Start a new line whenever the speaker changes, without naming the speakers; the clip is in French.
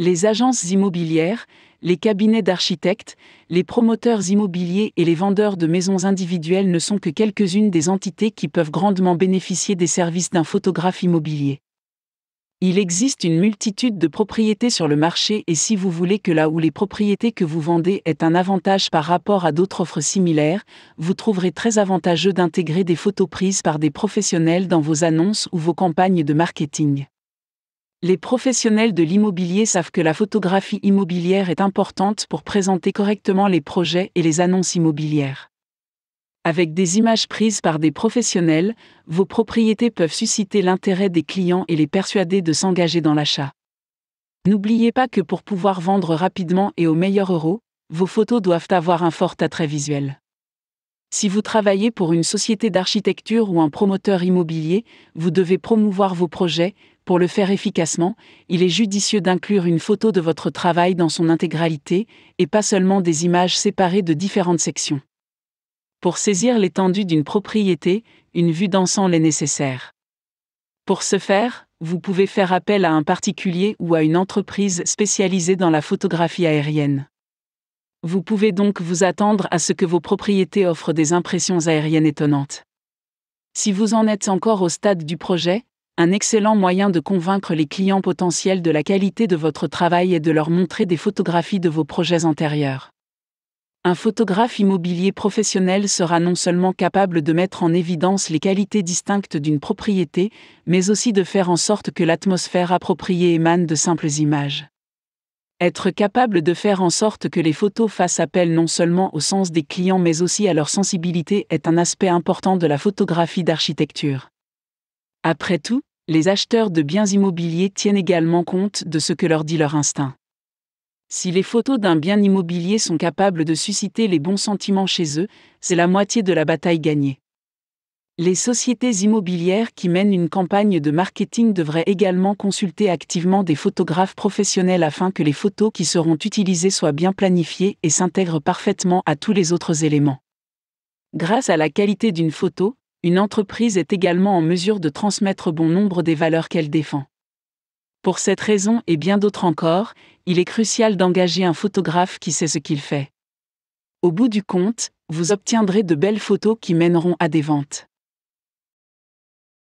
Les agences immobilières, les cabinets d'architectes, les promoteurs immobiliers et les vendeurs de maisons individuelles ne sont que quelques-unes des entités qui peuvent grandement bénéficier des services d'un photographe immobilier. Il existe une multitude de propriétés sur le marché et si vous voulez que là où les propriétés que vous vendez aient un avantage par rapport à d'autres offres similaires, vous trouverez très avantageux d'intégrer des photos prises par des professionnels dans vos annonces ou vos campagnes de marketing. Les professionnels de l'immobilier savent que la photographie immobilière est importante pour présenter correctement les projets et les annonces immobilières. Avec des images prises par des professionnels, vos propriétés peuvent susciter l'intérêt des clients et les persuader de s'engager dans l'achat. N'oubliez pas que pour pouvoir vendre rapidement et au meilleur euro, vos photos doivent avoir un fort attrait visuel. Si vous travaillez pour une société d'architecture ou un promoteur immobilier, vous devez promouvoir vos projets. Pour le faire efficacement, il est judicieux d'inclure une photo de votre travail dans son intégralité, et pas seulement des images séparées de différentes sections. Pour saisir l'étendue d'une propriété, une vue d'ensemble est nécessaire. Pour ce faire, vous pouvez faire appel à un particulier ou à une entreprise spécialisée dans la photographie aérienne. Vous pouvez donc vous attendre à ce que vos propriétés offrent des impressions aériennes étonnantes. Si vous en êtes encore au stade du projet, un excellent moyen de convaincre les clients potentiels de la qualité de votre travail est de leur montrer des photographies de vos projets antérieurs. Un photographe immobilier professionnel sera non seulement capable de mettre en évidence les qualités distinctes d'une propriété, mais aussi de faire en sorte que l'atmosphère appropriée émane de simples images. Être capable de faire en sorte que les photos fassent appel non seulement au sens des clients mais aussi à leur sensibilité est un aspect important de la photographie d'architecture. Après tout, les acheteurs de biens immobiliers tiennent également compte de ce que leur dit leur instinct. Si les photos d'un bien immobilier sont capables de susciter les bons sentiments chez eux, c'est la moitié de la bataille gagnée. Les sociétés immobilières qui mènent une campagne de marketing devraient également consulter activement des photographes professionnels afin que les photos qui seront utilisées soient bien planifiées et s'intègrent parfaitement à tous les autres éléments. Grâce à la qualité d'une photo, une entreprise est également en mesure de transmettre bon nombre des valeurs qu'elle défend. Pour cette raison et bien d'autres encore, il est crucial d'engager un photographe qui sait ce qu'il fait. Au bout du compte, vous obtiendrez de belles photos qui mèneront à des ventes.